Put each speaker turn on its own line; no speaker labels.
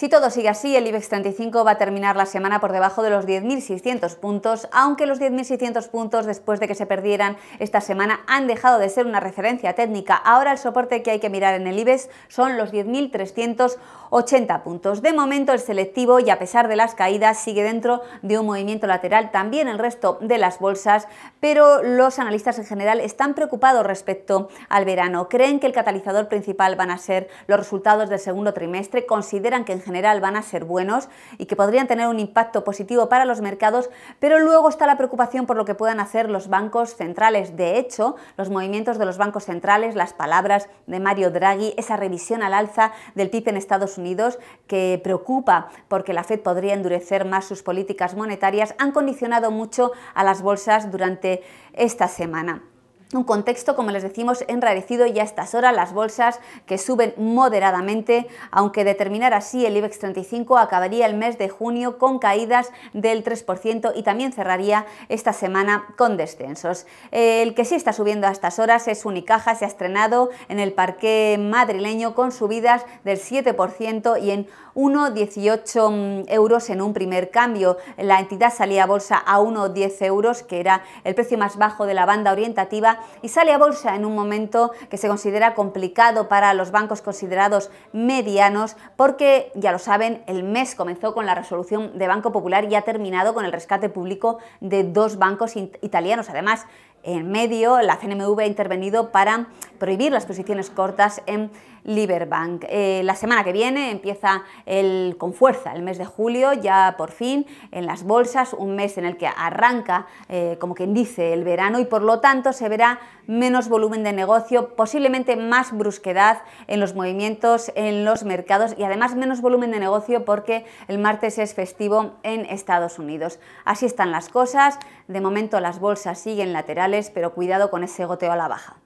Si todo sigue así, el IBEX 35 va a terminar la semana por debajo de los 10.600 puntos, aunque los 10.600 puntos después de que se perdieran esta semana han dejado de ser una referencia técnica. Ahora el soporte que hay que mirar en el IBEX son los 10.380 puntos. De momento el selectivo, y a pesar de las caídas, sigue dentro de un movimiento lateral también el resto de las bolsas, pero los analistas en general están preocupados respecto al verano. Creen que el catalizador principal van a ser los resultados del segundo trimestre, consideran que en general van a ser buenos y que podrían tener un impacto positivo para los mercados, pero luego está la preocupación por lo que puedan hacer los bancos centrales. De hecho, los movimientos de los bancos centrales, las palabras de Mario Draghi, esa revisión al alza del PIB en Estados Unidos que preocupa porque la Fed podría endurecer más sus políticas monetarias, han condicionado mucho a las bolsas durante esta semana un contexto, como les decimos, enrarecido y a estas horas, las bolsas que suben moderadamente, aunque determinar así el IBEX 35 acabaría el mes de junio con caídas del 3% y también cerraría esta semana con descensos. El que sí está subiendo a estas horas es Unicaja, se ha estrenado en el parque madrileño con subidas del 7% y en 1,18 euros en un primer cambio. La entidad salía a bolsa a 1,10 euros, que era el precio más bajo de la banda orientativa y sale a bolsa en un momento que se considera complicado para los bancos considerados medianos porque, ya lo saben, el mes comenzó con la resolución de Banco Popular y ha terminado con el rescate público de dos bancos italianos. Además, en medio, la CNMV ha intervenido para prohibir las posiciones cortas en Liberbank. Eh, la semana que viene empieza con fuerza el mes de julio, ya por fin en las bolsas, un mes en el que arranca, eh, como quien dice, el verano y por lo tanto se verá menos volumen de negocio, posiblemente más brusquedad en los movimientos en los mercados y además menos volumen de negocio porque el martes es festivo en Estados Unidos. Así están las cosas, de momento las bolsas siguen laterales pero cuidado con ese goteo a la baja.